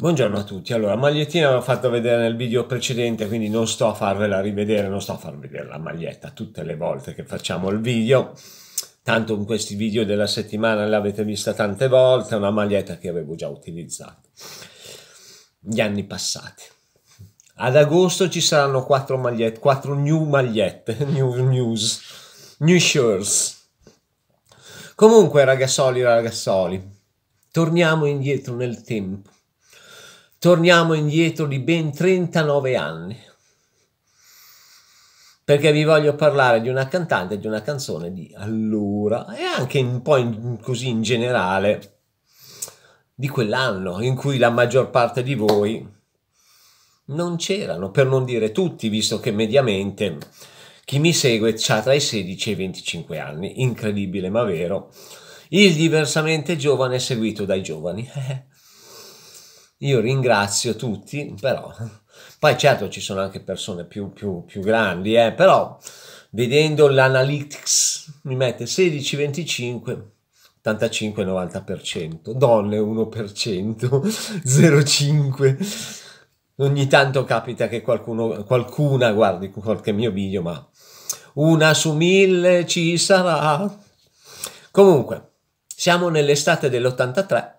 Buongiorno a tutti, allora magliettina l'ho fatto vedere nel video precedente quindi non sto a farvela rivedere, non sto a far vedere la maglietta tutte le volte che facciamo il video tanto in questi video della settimana l'avete vista tante volte, è una maglietta che avevo già utilizzato gli anni passati ad agosto ci saranno 4 magliette, 4 new magliette, new news, new shirts comunque ragazzoli ragazzoli torniamo indietro nel tempo torniamo indietro di ben 39 anni, perché vi voglio parlare di una cantante di una canzone di allora e anche un po' in, così in generale di quell'anno in cui la maggior parte di voi non c'erano, per non dire tutti, visto che mediamente chi mi segue ha tra i 16 e i 25 anni, incredibile ma vero. Il diversamente giovane è seguito dai giovani. Io ringrazio tutti, però poi certo ci sono anche persone più, più, più grandi, eh, però vedendo l'analytics mi mette 16, 25, 85, 90%, donne 1%, 0,5%. Ogni tanto capita che qualcuno, qualcuna guardi qualche mio video, ma una su mille ci sarà. Comunque, siamo nell'estate dell'83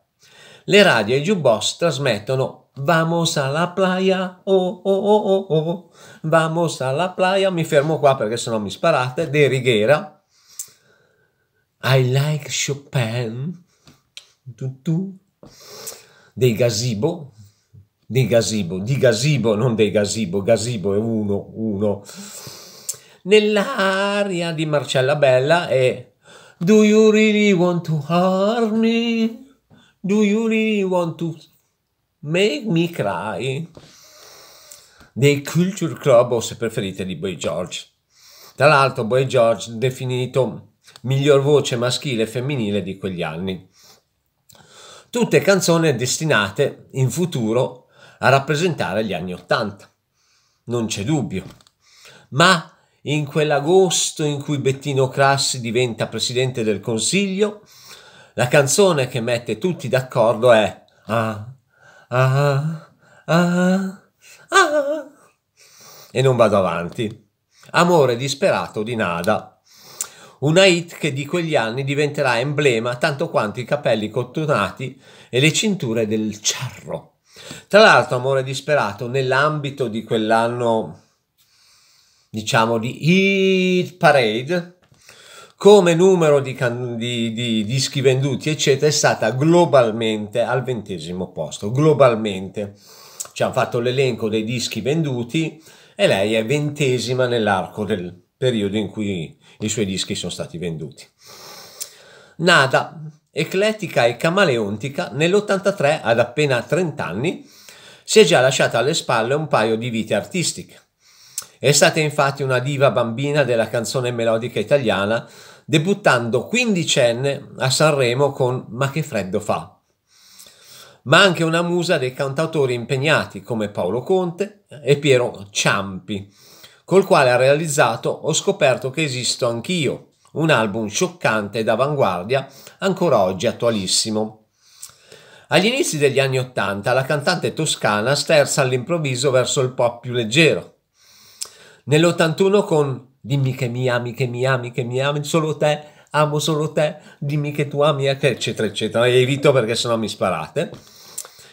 le radio e i jukebox trasmettono Vamos alla playa, oh oh oh oh oh, oh". vamos alla playa, mi fermo qua perché sennò mi sparate, De Righiera, I like Chopin, Tutu. dei gazebo, dei gazebo, di gazebo, non dei gazebo, gazebo è uno, uno, nell'aria di Marcella Bella e Do you really want to harm me? Do you really want to make me cry? Dei Culture Club o se preferite di Boy George. Tra l'altro Boy George definito miglior voce maschile e femminile di quegli anni. Tutte canzoni destinate in futuro a rappresentare gli anni Ottanta, non c'è dubbio. Ma in quell'agosto in cui Bettino Crassi diventa presidente del Consiglio, la canzone che mette tutti d'accordo è ah, ah, ah, ah, e non vado avanti. Amore disperato di Nada. Una hit che di quegli anni diventerà emblema tanto quanto i capelli cottonati e le cinture del cerro. Tra l'altro, Amore disperato, nell'ambito di quell'anno, diciamo, di Hit Parade, come numero di, di, di, dischi venduti, eccetera, è stata globalmente al ventesimo posto. Globalmente ci hanno fatto l'elenco dei dischi venduti e lei è ventesima nell'arco del periodo in cui i suoi dischi sono stati venduti. Nada, eclettica e camaleontica, nell'83, ad appena 30 anni, si è già lasciata alle spalle un paio di vite artistiche. È stata infatti una diva bambina della canzone melodica italiana debuttando quindicenne a Sanremo con Ma che freddo fa, ma anche una musa dei cantautori impegnati come Paolo Conte eh, e Piero Ciampi, col quale ha realizzato Ho scoperto che esisto anch'io, un album scioccante ed avanguardia ancora oggi attualissimo. Agli inizi degli anni Ottanta la cantante toscana sterza all'improvviso verso il pop più leggero. Nell'81 con Dimmi che mi ami, che mi ami, che mi ami, solo te, amo solo te, dimmi che tu ami, eccetera, eccetera. E evito perché sennò mi sparate.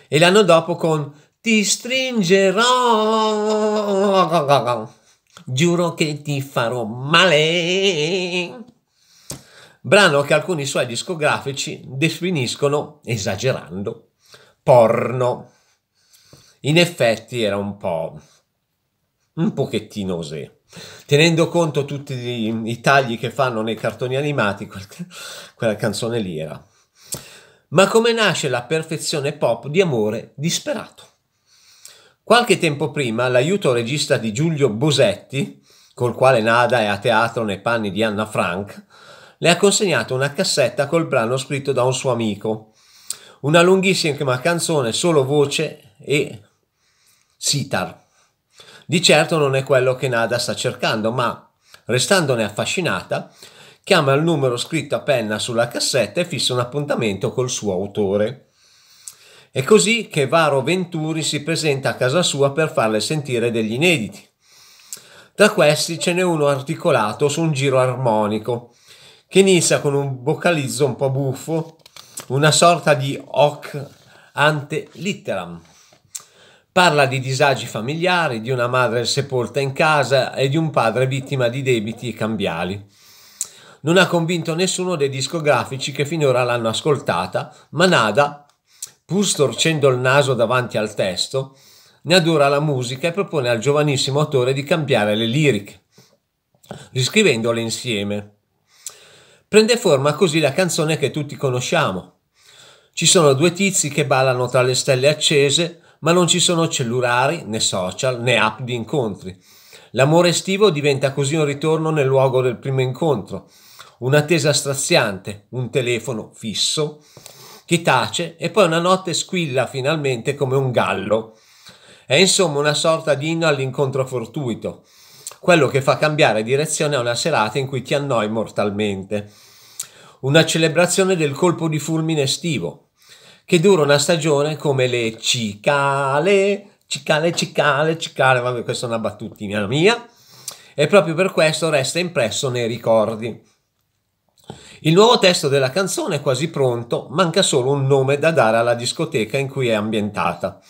E l'anno dopo con Ti stringerò, giuro che ti farò male. Brano che alcuni suoi discografici definiscono, esagerando, porno. In effetti era un po' un pochettino osè. Tenendo conto tutti i, i tagli che fanno nei cartoni animati, quel, quella canzone lì era. Ma come nasce la perfezione pop di amore disperato? Qualche tempo prima l'aiuto regista di Giulio Bosetti, col quale Nada è a teatro nei panni di Anna Frank, le ha consegnato una cassetta col brano scritto da un suo amico. Una lunghissima canzone, solo voce e sitar. Di certo non è quello che Nada sta cercando, ma restandone affascinata, chiama il numero scritto a penna sulla cassetta e fissa un appuntamento col suo autore. È così che Varo Venturi si presenta a casa sua per farle sentire degli inediti. Tra questi ce n'è uno articolato su un giro armonico, che inizia con un vocalizzo un po' buffo, una sorta di hoc ante litteram. Parla di disagi familiari, di una madre sepolta in casa e di un padre vittima di debiti e cambiali. Non ha convinto nessuno dei discografici che finora l'hanno ascoltata, ma Nada, pur storcendo il naso davanti al testo, ne adora la musica e propone al giovanissimo autore di cambiare le liriche, riscrivendole insieme. Prende forma così la canzone che tutti conosciamo. Ci sono due tizi che ballano tra le stelle accese, ma non ci sono cellulari, né social, né app di incontri. L'amore estivo diventa così un ritorno nel luogo del primo incontro, un'attesa straziante, un telefono fisso che tace e poi una notte squilla finalmente come un gallo. È insomma una sorta di inno all'incontro fortuito, quello che fa cambiare direzione a una serata in cui ti annoi mortalmente. Una celebrazione del colpo di fulmine estivo, che dura una stagione come le cicale, cicale, cicale, cicale, vabbè questa è una battutina mia, e proprio per questo resta impresso nei ricordi. Il nuovo testo della canzone è quasi pronto, manca solo un nome da dare alla discoteca in cui è ambientata.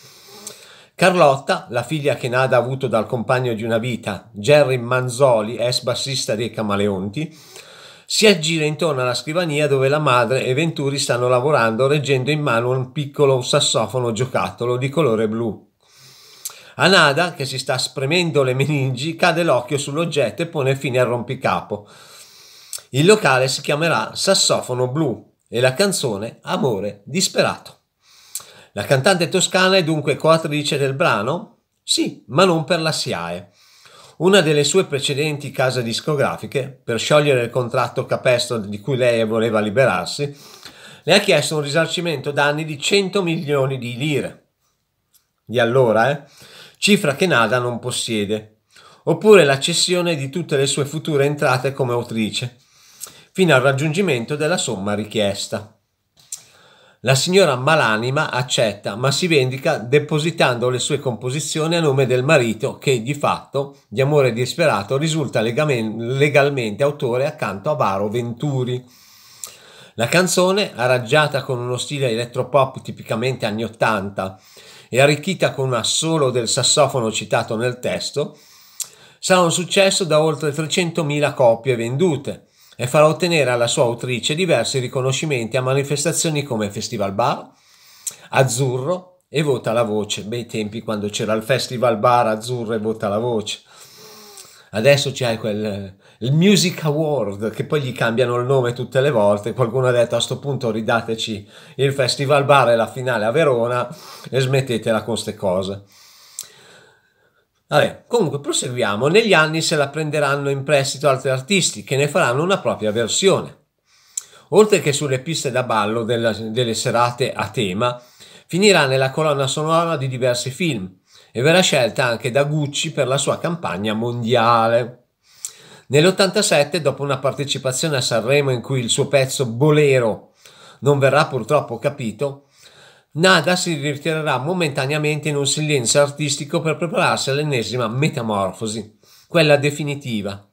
Carlotta, la figlia che Nada ha avuto dal compagno di una vita, Jerry Manzoli, ex bassista dei Camaleonti, si aggira intorno alla scrivania dove la madre e Venturi stanno lavorando reggendo in mano un piccolo sassofono giocattolo di colore blu. A Nada, che si sta spremendo le meningi, cade l'occhio sull'oggetto e pone fine al rompicapo. Il locale si chiamerà Sassofono Blu e la canzone Amore Disperato. La cantante toscana è dunque coattrice del brano? Sì, ma non per la SIAE una delle sue precedenti case discografiche, per sciogliere il contratto capestro di cui lei voleva liberarsi, le ha chiesto un risarcimento danni di 100 milioni di lire. Di allora, eh? Cifra che Nada non possiede. Oppure la cessione di tutte le sue future entrate come autrice, fino al raggiungimento della somma richiesta. La signora malanima accetta, ma si vendica depositando le sue composizioni a nome del marito che, di fatto, di amore disperato, risulta legalmente autore accanto a Varo Venturi. La canzone, arrangiata con uno stile elettropop tipicamente anni 80 e arricchita con un assolo del sassofono citato nel testo, sarà un successo da oltre 300.000 copie vendute – e farà ottenere alla sua autrice diversi riconoscimenti a manifestazioni come Festival Bar, Azzurro e Vota la Voce. Bei tempi quando c'era il Festival Bar Azzurro e Vota la Voce. Adesso c'è quel, il Music Award che poi gli cambiano il nome tutte le volte. Qualcuno ha detto a questo punto ridateci il Festival Bar e la finale a Verona e smettetela con queste cose. Vabbè, comunque proseguiamo. Negli anni se la prenderanno in prestito altri artisti che ne faranno una propria versione. Oltre che sulle piste da ballo della, delle serate a tema, finirà nella colonna sonora di diversi film e verrà scelta anche da Gucci per la sua campagna mondiale. Nell'87, dopo una partecipazione a Sanremo in cui il suo pezzo Bolero non verrà purtroppo capito, Nada si ritirerà momentaneamente in un silenzio artistico per prepararsi all'ennesima metamorfosi, quella definitiva.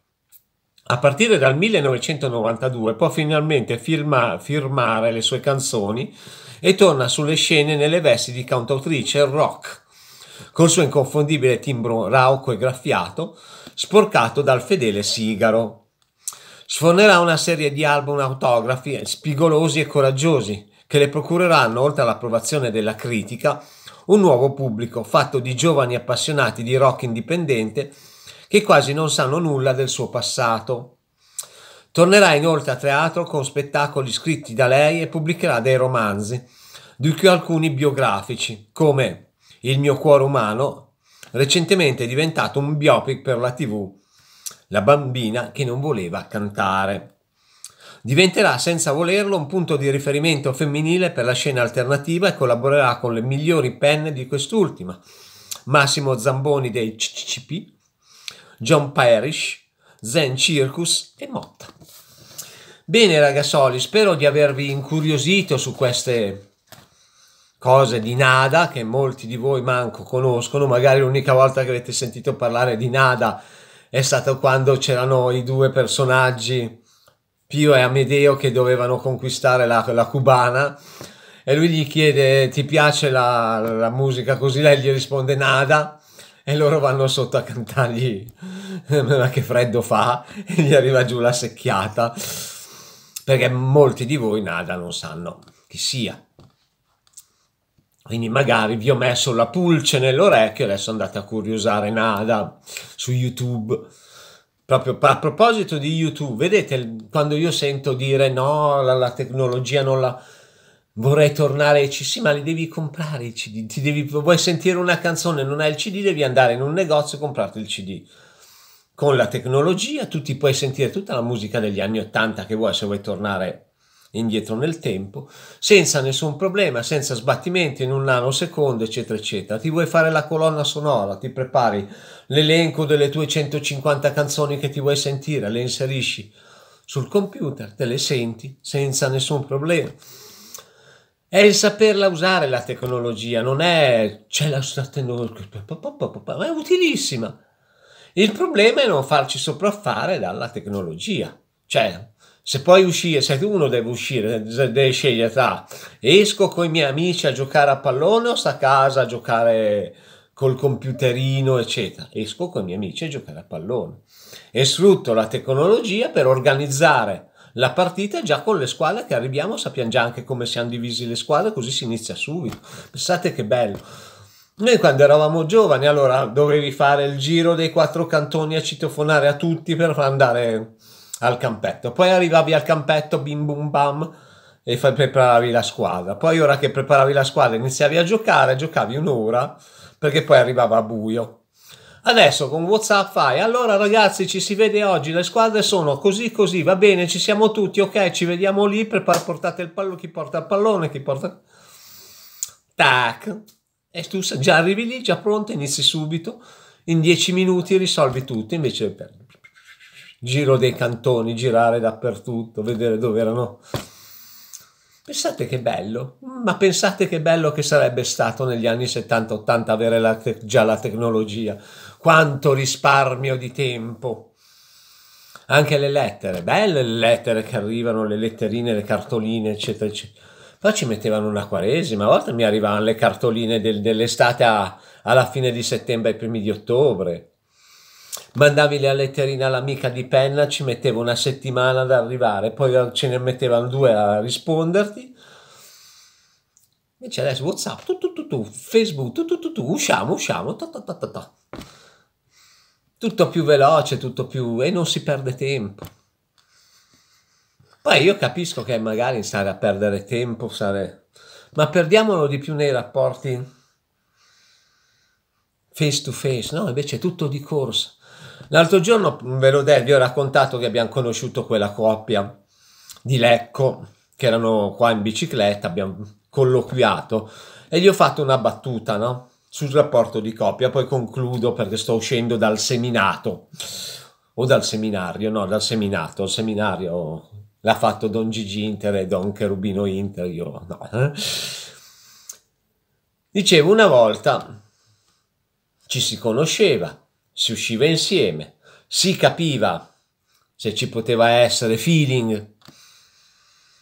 A partire dal 1992 può finalmente firma, firmare le sue canzoni e torna sulle scene nelle vesti di cantautrice rock, col suo inconfondibile timbro rauco e graffiato, sporcato dal fedele sigaro. Sfornerà una serie di album autografi spigolosi e coraggiosi, che le procureranno, oltre all'approvazione della critica, un nuovo pubblico fatto di giovani appassionati di rock indipendente che quasi non sanno nulla del suo passato. Tornerà inoltre a teatro con spettacoli scritti da lei e pubblicherà dei romanzi, di cui alcuni biografici, come Il mio cuore umano, recentemente diventato un biopic per la TV, La bambina che non voleva cantare. Diventerà senza volerlo un punto di riferimento femminile per la scena alternativa e collaborerà con le migliori penne di quest'ultima. Massimo Zamboni dei CCP, John Parrish, Zen Circus e Motta. Bene ragazzoli, spero di avervi incuriosito su queste cose di Nada che molti di voi manco conoscono, magari l'unica volta che avete sentito parlare di Nada è stato quando c'erano i due personaggi Pio e Amedeo che dovevano conquistare la, la cubana e lui gli chiede ti piace la, la musica così lei gli risponde nada e loro vanno sotto a cantargli eh, ma che freddo fa e gli arriva giù la secchiata perché molti di voi nada non sanno chi sia quindi magari vi ho messo la pulce nell'orecchio adesso andate a curiosare nada su youtube Proprio a proposito di YouTube, vedete quando io sento dire no, la, la tecnologia non la vorrei tornare ai CD, sì, ma li devi comprare i CD, ti devi, vuoi sentire una canzone, non hai il CD, devi andare in un negozio e comprarti il CD. Con la tecnologia tu ti puoi sentire tutta la musica degli anni 80 che vuoi se vuoi tornare indietro nel tempo, senza nessun problema, senza sbattimenti in un nanosecondo, eccetera, eccetera. Ti vuoi fare la colonna sonora, ti prepari l'elenco delle tue 150 canzoni che ti vuoi sentire, le inserisci sul computer, te le senti senza nessun problema. È il saperla usare la tecnologia, non è c'è la tecnologia, ma è utilissima. Il problema è non farci sopraffare dalla tecnologia. Cioè, se poi uscire, se uno deve uscire, deve scegliere tra esco con i miei amici a giocare a pallone o sta a casa a giocare col computerino, eccetera. Esco con i miei amici a giocare a pallone e sfrutto la tecnologia per organizzare la partita già con le squadre che arriviamo, sappiamo già anche come siamo divisi le squadre, così si inizia subito. Pensate che bello. Noi quando eravamo giovani, allora dovevi fare il giro dei quattro cantoni a citofonare a tutti per andare al campetto. Poi arrivavi al campetto, bim bum bam, e fai, preparavi la squadra. Poi ora che preparavi la squadra iniziavi a giocare, giocavi un'ora, perché poi arrivava a buio. Adesso con WhatsApp fai, allora ragazzi ci si vede oggi, le squadre sono così così, va bene, ci siamo tutti, ok, ci vediamo lì, prepar- portate il pallone, chi porta il pallone, chi porta... Tac! E tu già arrivi lì, già pronto, inizi subito, in dieci minuti risolvi tutto, invece perdi giro dei cantoni, girare dappertutto, vedere dove erano. Pensate che bello, ma pensate che bello che sarebbe stato negli anni 70-80 avere la già la tecnologia. Quanto risparmio di tempo. Anche le lettere, belle le lettere che arrivano, le letterine, le cartoline, eccetera, eccetera. Poi ci mettevano una quaresima, a volte mi arrivavano le cartoline del, dell'estate a, alla fine di settembre e primi di ottobre mandavi la letterina all'amica di penna, ci metteva una settimana ad arrivare, poi ce ne mettevano due a risponderti. Invece adesso WhatsApp, tu, tu, tu, tu Facebook, tu, tu, tu, tu, usciamo, usciamo, ta, ta, ta, ta, ta. tutto più veloce, tutto più... e non si perde tempo. Poi io capisco che magari stare a perdere tempo, stare... ma perdiamolo di più nei rapporti face to face, no, invece è tutto di corsa. L'altro giorno ve l'ho detto, vi ho raccontato che abbiamo conosciuto quella coppia di Lecco che erano qua in bicicletta, abbiamo colloquiato e gli ho fatto una battuta, no? Sul rapporto di coppia, poi concludo perché sto uscendo dal seminato o dal seminario, no, dal seminato, il seminario l'ha fatto Don Gigi Inter e Don Cherubino Inter, io no. Eh. Dicevo una volta ci si conosceva, si usciva insieme, si capiva se ci poteva essere feeling,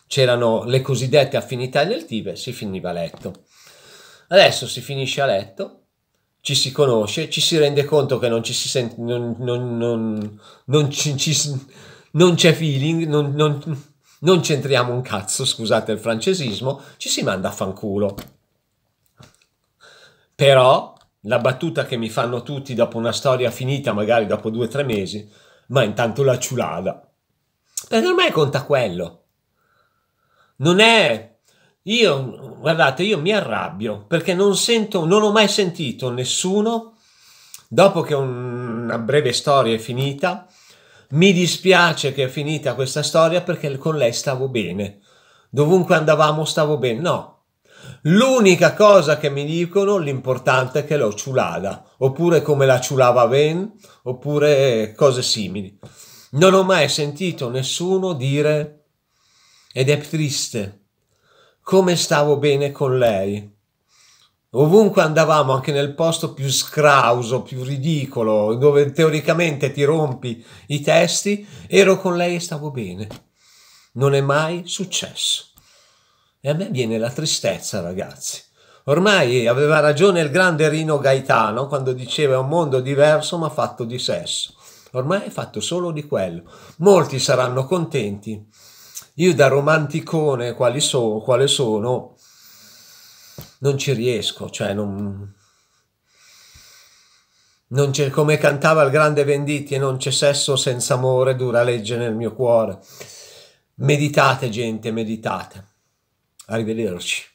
c'erano le cosiddette affinità nel elettive, si finiva a letto. Adesso si finisce a letto, ci si conosce, ci si rende conto che non ci si sente, non, non, non, non ci, ci, c'è feeling, non, c'entriamo un cazzo, scusate il francesismo, ci si manda a fanculo. Però la battuta che mi fanno tutti dopo una storia finita, magari dopo due o tre mesi, ma intanto la ciulada. Perché ormai conta quello. Non è... Io, guardate, io mi arrabbio perché non sento, non ho mai sentito nessuno, dopo che una breve storia è finita, mi dispiace che è finita questa storia perché con lei stavo bene. Dovunque andavamo stavo bene. No, L'unica cosa che mi dicono, l'importante è che l'ho ciulata, oppure come la ciulava Ben, oppure cose simili. Non ho mai sentito nessuno dire, ed è triste, come stavo bene con lei. Ovunque andavamo, anche nel posto più scrauso, più ridicolo, dove teoricamente ti rompi i testi, ero con lei e stavo bene. Non è mai successo. E a me viene la tristezza, ragazzi. Ormai aveva ragione il grande Rino Gaetano quando diceva un mondo diverso ma fatto di sesso. Ormai è fatto solo di quello. Molti saranno contenti. Io da romanticone quali so, quale sono, non ci riesco, cioè non... non c'è, come cantava il grande Venditti, non c'è sesso senza amore, dura legge nel mio cuore. Meditate gente, meditate. arrivederci.